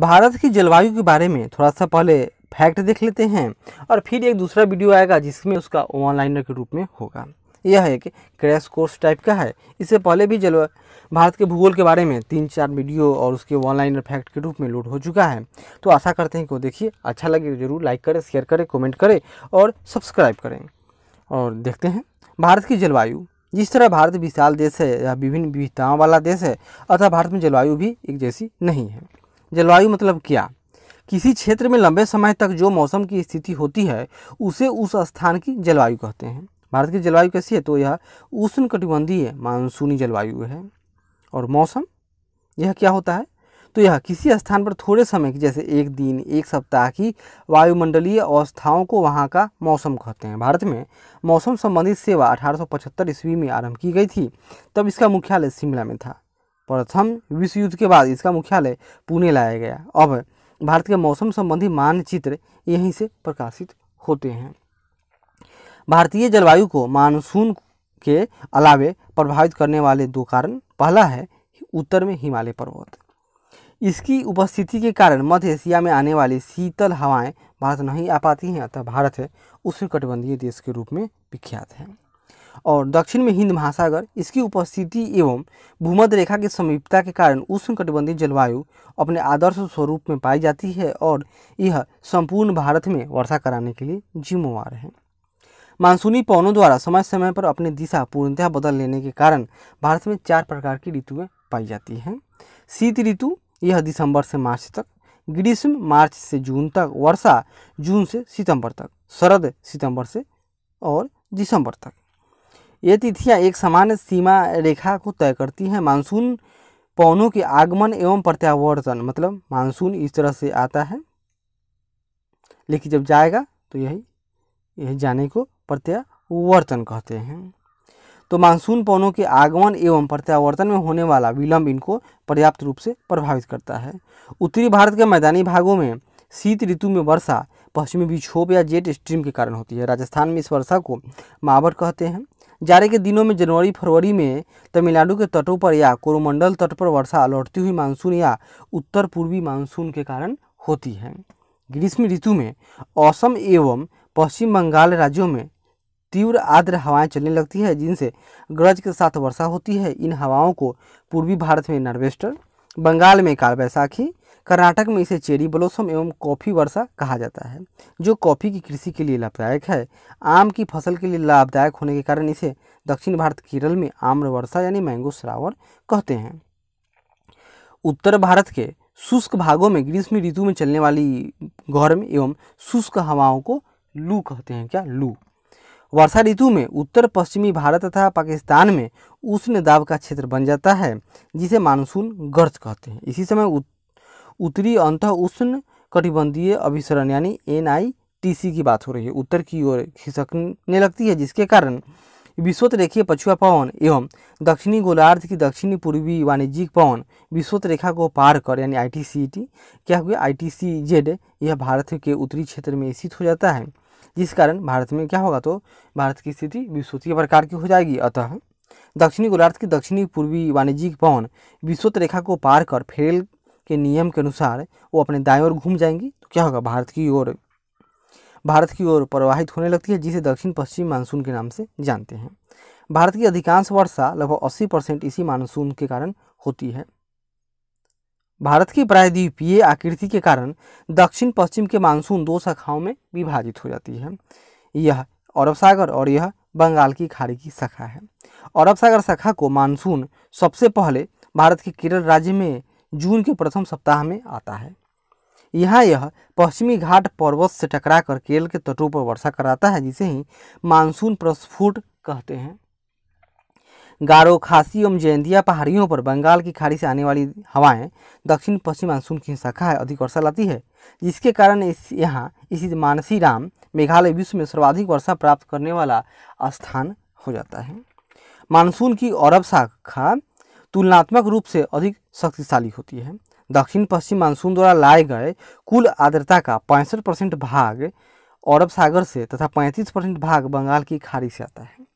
भारत की जलवायु के बारे में थोड़ा सा पहले फैक्ट देख लेते हैं और फिर एक दूसरा वीडियो आएगा जिसमें उसका ऑनलाइनर के रूप में होगा यह एक क्रैश कोर्स टाइप का है इससे पहले भी जलवा भारत के भूगोल के बारे में तीन चार वीडियो और उसके ऑनलाइन फैक्ट के रूप में लोड हो चुका है तो आशा करते हैं कि वो देखिए अच्छा लगे तो जरूर लाइक करें शेयर करें कमेंट करें और सब्सक्राइब करें और देखते हैं भारत की जलवायु जिस तरह भारत विशाल देश है या विभिन्न विविधताओं वाला देश है अतः भारत में जलवायु भी एक जैसी नहीं है जलवायु मतलब क्या किसी क्षेत्र में लंबे समय तक जो मौसम की स्थिति होती है उसे उस स्थान की जलवायु कहते हैं भारत की जलवायु कैसी है तो यह उष्ण कटिबंधीय मानसूनी जलवायु है और मौसम यह क्या होता है तो यह किसी स्थान पर थोड़े समय की जैसे एक दिन एक सप्ताह की वायुमंडलीय अवस्थाओं को वहाँ का मौसम कहते हैं भारत में मौसम संबंधित सेवा अठारह ईस्वी में आरंभ की गई थी तब इसका मुख्यालय शिमला में था प्रथम विश्व युद्ध के बाद इसका मुख्यालय पुणे लाया गया अब भारत के मौसम संबंधी मानचित्र यहीं से प्रकाशित होते हैं भारतीय जलवायु को मानसून के अलावे प्रभावित करने वाले दो कारण पहला है उत्तर में हिमालय पर्वत इसकी उपस्थिति के कारण मध्य एशिया में आने वाली शीतल हवाएं भारत नहीं आ पाती हैं अतः भारत है उष्णकटिबंधीय देश के रूप में विख्यात है और दक्षिण में हिंद महासागर इसकी उपस्थिति एवं भूमध्य रेखा की समीपता के कारण उष्णकटिबंधीय जलवायु अपने आदर्श स्वरूप में पाई जाती है और यह संपूर्ण भारत में वर्षा कराने के लिए जिम्मेवार है मानसूनी पवनों द्वारा समय समय पर अपनी दिशा पूर्णतः बदल लेने के कारण भारत में चार प्रकार की ऋतुएँ पाई जाती हैं शीत ऋतु यह दिसंबर से मार्च तक ग्रीष्म मार्च से जून तक वर्षा जून से सितंबर तक शरद सितंबर से और दिसंबर तक ये तिथियाँ एक सामान्य सीमा रेखा को तय करती हैं मानसून पौनों के आगमन एवं प्रत्यावर्तन मतलब मानसून इस तरह से आता है लेकिन जब जाएगा तो यही यही जाने को प्रत्यावर्तन कहते हैं तो मानसून पौनों के आगमन एवं प्रत्यावर्तन में होने वाला विलंब इनको पर्याप्त रूप से प्रभावित करता है उत्तरी भारत के मैदानी भागों में शीत ऋतु में वर्षा पश्चिमी विक्षोभ या जेट स्ट्रीम के कारण होती है राजस्थान में इस वर्षा को मावर कहते हैं जाड़े के दिनों में जनवरी फरवरी में तमिलनाडु के तटों पर या कोरोमंडल तट पर वर्षा लौटती हुई मानसून या उत्तर पूर्वी मानसून के कारण होती है ग्रीष्म ऋतु में असम एवं पश्चिम बंगाल राज्यों में तीव्र आर्द्र हवाएं चलने लगती है जिनसे गरज के साथ वर्षा होती है इन हवाओं को पूर्वी भारत में नर्वेस्टर बंगाल में कालबैसाखी कर्नाटक में इसे चेरी ब्लॉसम एवं कॉफ़ी वर्षा कहा जाता है जो कॉफ़ी की कृषि के लिए लाभदायक है आम की फसल के लिए लाभदायक होने के कारण इसे दक्षिण भारत केरल में आम्र वर्षा यानी मैंगो श्रावण कहते हैं उत्तर भारत के शुष्क भागों में ग्रीष्म ऋतु में चलने वाली गर्म एवं शुष्क हवाओं को लू कहते हैं क्या लू वर्षा ऋतु में उत्तर पश्चिमी भारत तथा पाकिस्तान में उष्ण दाब का क्षेत्र बन जाता है जिसे मानसून गर्ज कहते हैं इसी समय उत्तरी अंत उष्ण कटिबंधीय अभिसरण यानी एन की बात हो रही है उत्तर की ओर खिसकने लगती है जिसके कारण विश्वत रेखीय पछुआ पवन एवं दक्षिणी गोलार्ध की दक्षिणी पूर्वी वाणिज्यिक पवन विश्वत रेखा को पार कर यानी आई टी e क्या हुआ आई जेड e यह भारत के उत्तरी क्षेत्र में स्थित हो जाता है जिस कारण भारत में क्या होगा तो भारत की स्थिति विश्वतीय प्रकार की हो जाएगी अतः दक्षिणी गोलार्ध की दक्षिणी पूर्वी वाणिज्यिक पवन विश्वत रेखा को पार कर फेल के नियम के अनुसार वो अपने दाएं ओर घूम जाएंगी तो क्या होगा भारत की ओर भारत की ओर प्रवाहित होने लगती है जिसे दक्षिण पश्चिम मानसून के नाम से जानते हैं भारत की अधिकांश वर्षा लगभग 80 परसेंट इसी मानसून के कारण होती है भारत की प्रायद्वीपीय आकृति के कारण दक्षिण पश्चिम के मानसून दो शाखाओं में विभाजित हो जाती है यह अरब सागर और यह बंगाल की खाड़ी की शाखा है अरब सागर शाखा को मानसून सबसे पहले भारत के केरल राज्य में जून के प्रथम सप्ताह में आता है यहाँ यह पश्चिमी घाट पर्वत से टकरा कर केरल के तटों पर वर्षा कराता है जिसे ही मानसून प्रस्फुट कहते हैं गारो खासी एवं जयंतिया पहाड़ियों पर बंगाल की खाड़ी से आने वाली हवाएं दक्षिण पश्चिम मानसून की शाखा है अधिक वर्षा लाती है जिसके कारण इस यहाँ इसी मानसी राम मेघालय विश्व में सर्वाधिक वर्षा प्राप्त करने वाला स्थान हो जाता है मानसून की अरब शाखा तुलनात्मक रूप से अधिक शक्तिशाली होती है दक्षिण पश्चिम मानसून द्वारा लाए गए कुल आर्द्रता का पैंसठ परसेंट भाग अरब सागर से तथा पैंतीस परसेंट भाग बंगाल की खाड़ी से आता है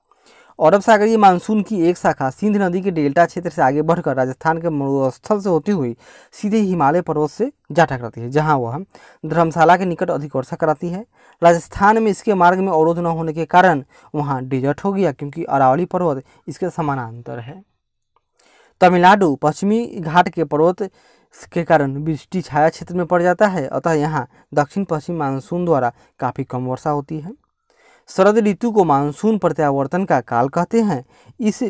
अरब सागरीय मानसून की एक शाखा सिंध नदी के डेल्टा क्षेत्र से आगे बढ़कर राजस्थान के मरुस्थल से होती हुई सीधे हिमालय पर्वत से जा टकराती है जहां वह धर्मशाला के निकट अधिक वर्षा कराती है राजस्थान में इसके मार्ग में अवरोध न होने के कारण वहां डिजर्ट हो गया क्योंकि अरावली पर्वत इसके समानांतर है तमिलनाडु पश्चिमी घाट के पर्वत के कारण वृष्टि छाया क्षेत्र में पड़ जाता है अतः यहाँ दक्षिण पश्चिम मानसून द्वारा काफ़ी कम वर्षा होती है शरद ऋतु को मानसून प्रत्यावर्तन का काल कहते हैं इस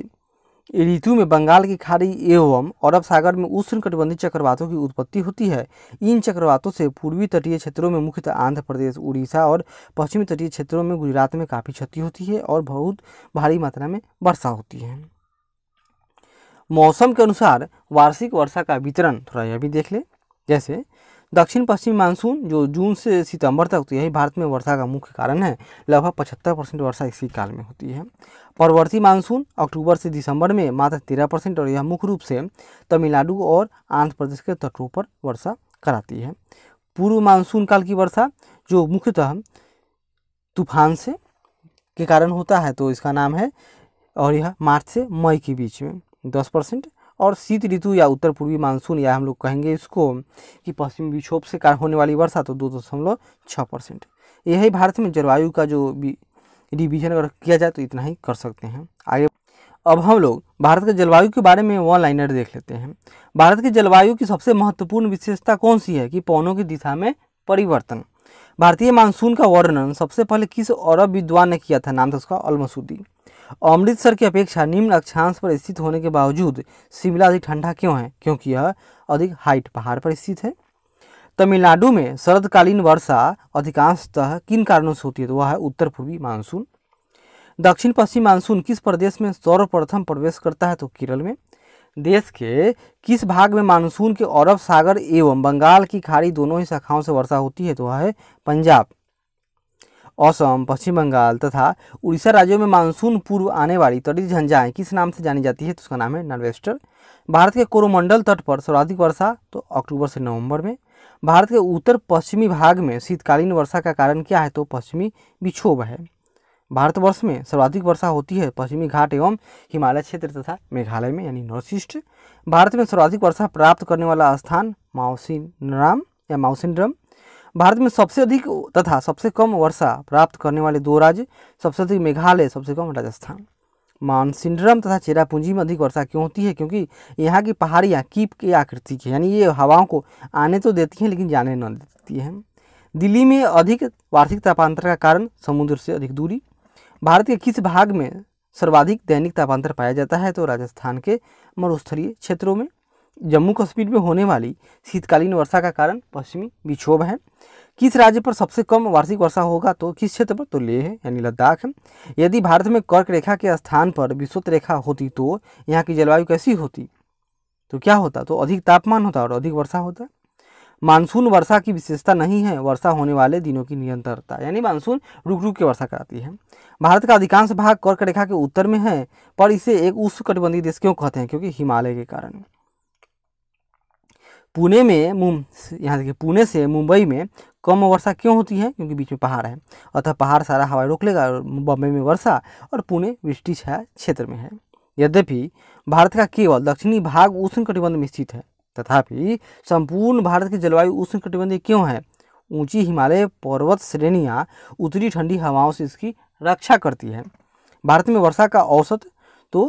ऋतु में बंगाल की खाड़ी एवं अरब सागर में उष्ण कटिबंधीय चक्रवातों की उत्पत्ति होती है इन चक्रवातों से पूर्वी तटीय क्षेत्रों में मुख्यतः आंध्र प्रदेश उड़ीसा और पश्चिमी तटीय क्षेत्रों में गुजरात में काफ़ी क्षति होती है और बहुत भारी मात्रा में वर्षा होती है मौसम के अनुसार वार्षिक वर्षा का वितरण थोड़ा यह भी देख ले जैसे दक्षिण पश्चिम मानसून जो जून से सितंबर तक तो यही भारत में वर्षा का मुख्य कारण है लगभग पचहत्तर परसेंट वर्षा इसी काल में होती है परवर्ती मानसून अक्टूबर से दिसंबर में मात्र तेरह परसेंट और यह मुख्य रूप से तमिलनाडु और आंध्र प्रदेश के तटों पर वर्षा कराती है पूर्व मानसून काल की वर्षा जो मुख्यतः तूफान से के कारण होता है तो इसका नाम है और यह मार्च से मई के बीच में दस परसेंट और शीत ऋतु या उत्तर पूर्वी मानसून या हम लोग कहेंगे इसको कि पश्चिमी विक्षोभ से कार होने वाली वर्षा तो दो दशमलव छः परसेंट यही भारत में जलवायु का जो रिविजन अगर किया जाए तो इतना ही कर सकते हैं आगे अब हम लोग भारत के जलवायु के बारे में वन लाइनर देख लेते हैं भारत की जलवायु की सबसे महत्वपूर्ण विशेषता कौन सी है कि पौनों की दिशा में परिवर्तन भारतीय मानसून का वर्णन सबसे पहले किस अरब विद्वान ने किया था नाम था उसका अलमसूदी अमृतसर की अपेक्षा निम्न अक्षांश पर स्थित होने के बावजूद शिमला अधिक ठंडा क्यों है क्योंकि यह अधिक हाइट पहाड़ पर स्थित है तमिलनाडु में शरदकालीन वर्षा अधिकांशतः किन कारणों से होती है तो वह है उत्तर पूर्वी मानसून दक्षिण पश्चिम मानसून किस प्रदेश में सर्वप्रथम प्रवेश करता है तो केरल में देश के किस भाग में मानसून के अरब सागर एवं बंगाल की खाड़ी दोनों ही शाखाओं से वर्षा होती है तो वह है पंजाब असम पश्चिम बंगाल तथा उड़ीसा राज्यों में मानसून पूर्व आने वाली तटीय झंझाएँ किस नाम से जानी जाती है तो उसका नाम है नॉर्वेस्टर भारत के कोरोमंडल तट पर सर्वाधिक वर्षा तो अक्टूबर से नवंबर में भारत के उत्तर पश्चिमी भाग में शीतकालीन वर्षा का कारण क्या है तो पश्चिमी विक्षोभ है भारतवर्ष में सर्वाधिक वर्षा होती है पश्चिमी घाट एवं हिमालय क्षेत्र तथा मेघालय में यानी नॉर्थ ईस्ट भारत में सर्वाधिक वर्षा प्राप्त करने वाला स्थान माउसिनराम या माउसिनड्रम भारत में सबसे अधिक तथा सबसे कम वर्षा प्राप्त करने वाले दो राज्य सबसे अधिक मेघालय सबसे कम राजस्थान मानसिंड्रम तथा चेरापूंजी में अधिक वर्षा क्यों होती है क्योंकि यहाँ की पहाड़ियाँ कीप की आकृति की यानी ये हवाओं को आने तो देती हैं लेकिन जाने न देती हैं दिल्ली में अधिक वार्षिक तापांतर का कारण समुद्र से अधिक दूरी भारत के किस भाग में सर्वाधिक दैनिक तापांतर पाया जाता है तो राजस्थान के मरुस्थलीय क्षेत्रों में जम्मू कश्मीर में होने वाली शीतकालीन वर्षा का कारण पश्चिमी विक्षोभ है किस राज्य पर सबसे कम वार्षिक वर्षा होगा तो किस क्षेत्र पर तो लेह है यानी लद्दाख है यदि भारत में कर्क रेखा के स्थान पर विश्वत रेखा होती तो यहाँ की जलवायु कैसी होती तो क्या होता तो अधिक तापमान होता और अधिक वर्षा होता मानसून वर्षा की विशेषता नहीं है वर्षा होने वाले दिनों की निरंतरता यानी मानसून रुक रुक के वर्षा कराती है भारत का अधिकांश भाग कर्क रेखा के उत्तर में है पर इसे एक उष्णकटिबंधीय देश क्यों कहते हैं क्योंकि हिमालय के कारण पुणे में मुम यहाँ देखिए पुणे से मुंबई में कम वर्षा क्यों होती है क्योंकि बीच में पहाड़ है अतः पहाड़ सारा हवा रोक लेगा और बम्बई में वर्षा और पुणे वृष्टि छाया क्षेत्र में है यद्यपि भारत का केवल दक्षिणी भाग उष्ण कटिबंध में स्थित है तथापि संपूर्ण भारत की जलवायु उष्ण कटिबंध क्यों है ऊंची हिमालय पर्वत श्रेणियाँ उत्तरी ठंडी हवाओं से इसकी रक्षा करती है भारत में वर्षा का औसत तो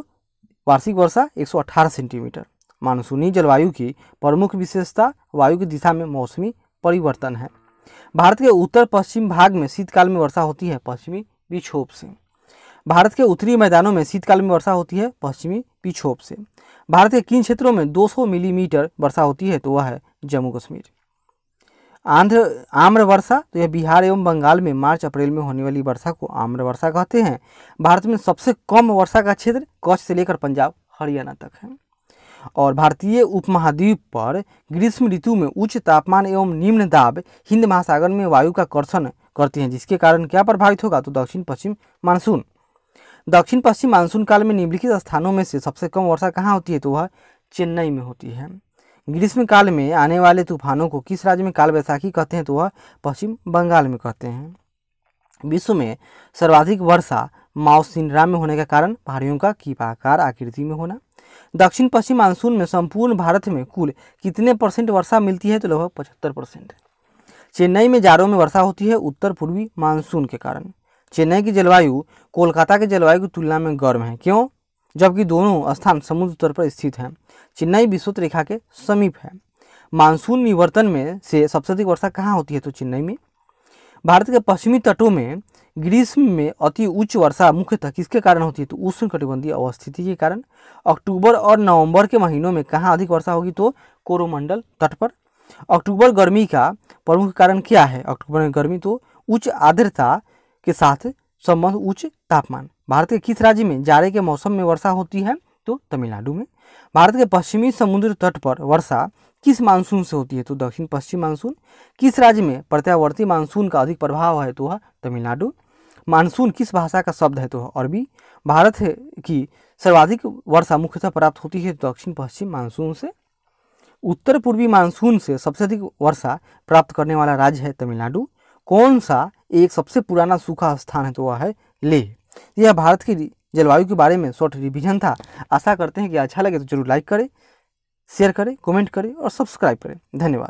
वार्षिक वर्षा 118 सेंटीमीटर मानसूनी जलवायु की प्रमुख विशेषता वायु की दिशा में मौसमी परिवर्तन है भारत के उत्तर पश्चिम भाग में शीतकाल में वर्षा होती है पश्चिमी विक्षोभ से भारत के उत्तरी मैदानों में शीतकाल में वर्षा होती है पश्चिमी विक्षोभ से भारत के किन क्षेत्रों में 200 मिलीमीटर mm वर्षा होती है तो वह है जम्मू कश्मीर आंध्र आम्र वर्षा तो यह बिहार एवं बंगाल में मार्च अप्रैल में होने वाली वर्षा को आम्र वर्षा कहते हैं भारत में सबसे कम वर्षा का क्षेत्र कच्छ से लेकर पंजाब हरियाणा तक है और भारतीय उपमहाद्वीप पर ग्रीष्म ऋतु में उच्च तापमान एवं निम्न दाब हिंद महासागर में वायु का कर्षण करती हैं जिसके कारण क्या प्रभावित होगा तो दक्षिण पश्चिम मानसून दक्षिण पश्चिम मानसून काल में निम्नलिखित स्थानों में से सबसे कम वर्षा कहाँ होती है तो वह चेन्नई में होती है ग्रीष्म काल में आने वाले तूफानों को किस राज्य में काल बैसाखी कहते हैं तो वह पश्चिम बंगाल में कहते हैं विश्व में सर्वाधिक वर्षा माओ में होने का कारण पहाड़ियों का कीपाकार आकृति में होना दक्षिण पश्चिम मानसून में संपूर्ण भारत में कुल कितने परसेंट वर्षा मिलती है तो लगभग पचहत्तर परसेंट चेन्नई में जाड़ों में वर्षा होती है उत्तर पूर्वी मानसून के कारण चेन्नई की जलवायु कोलकाता के जलवायु की तुलना में गर्म है क्यों जबकि दोनों स्थान समुद्र तौर पर स्थित हैं चेन्नई विश्वत रेखा के समीप है मानसून निवर्तन में से सबसे अधिक वर्षा कहाँ होती है तो चेन्नई में भारत के पश्चिमी तटों में ग्रीष्म में अति उच्च वर्षा मुख्यतः किसके कारण होती है तो उष्ण कटिबंधीय अवस्थिति के कारण अक्टूबर और नवंबर के महीनों में कहाँ अधिक वर्षा होगी तो कोरोमंडल तट पर अक्टूबर गर्मी का प्रमुख कारण क्या है अक्टूबर में गर्मी तो उच्च आर्द्रता के साथ संबंध उच्च तापमान भारत के किस राज्य में जाड़े के मौसम में वर्षा होती है तो तमिलनाडु में भारत के पश्चिमी समुद्र तट पर वर्षा किस मानसून से होती है तो दक्षिण पश्चिम मानसून किस राज्य में प्रत्यावर्ती मानसून का अधिक प्रभाव है तो वह तमिलनाडु मानसून किस भाषा का शब्द है तो अरबी भारत की सर्वाधिक वर्षा मुख्यतः प्राप्त होती है दक्षिण पश्चिम मानसून से उत्तर पूर्वी मानसून से सबसे अधिक वर्षा प्राप्त करने वाला राज्य है तमिलनाडु कौन सा एक सबसे पुराना सूखा स्थान है तो वह है लेह यह भारत की जलवायु के बारे में शॉर्ट रिविजन था आशा करते हैं कि अच्छा लगे तो जरूर लाइक करें शेयर करें कमेंट करें और सब्सक्राइब करें धन्यवाद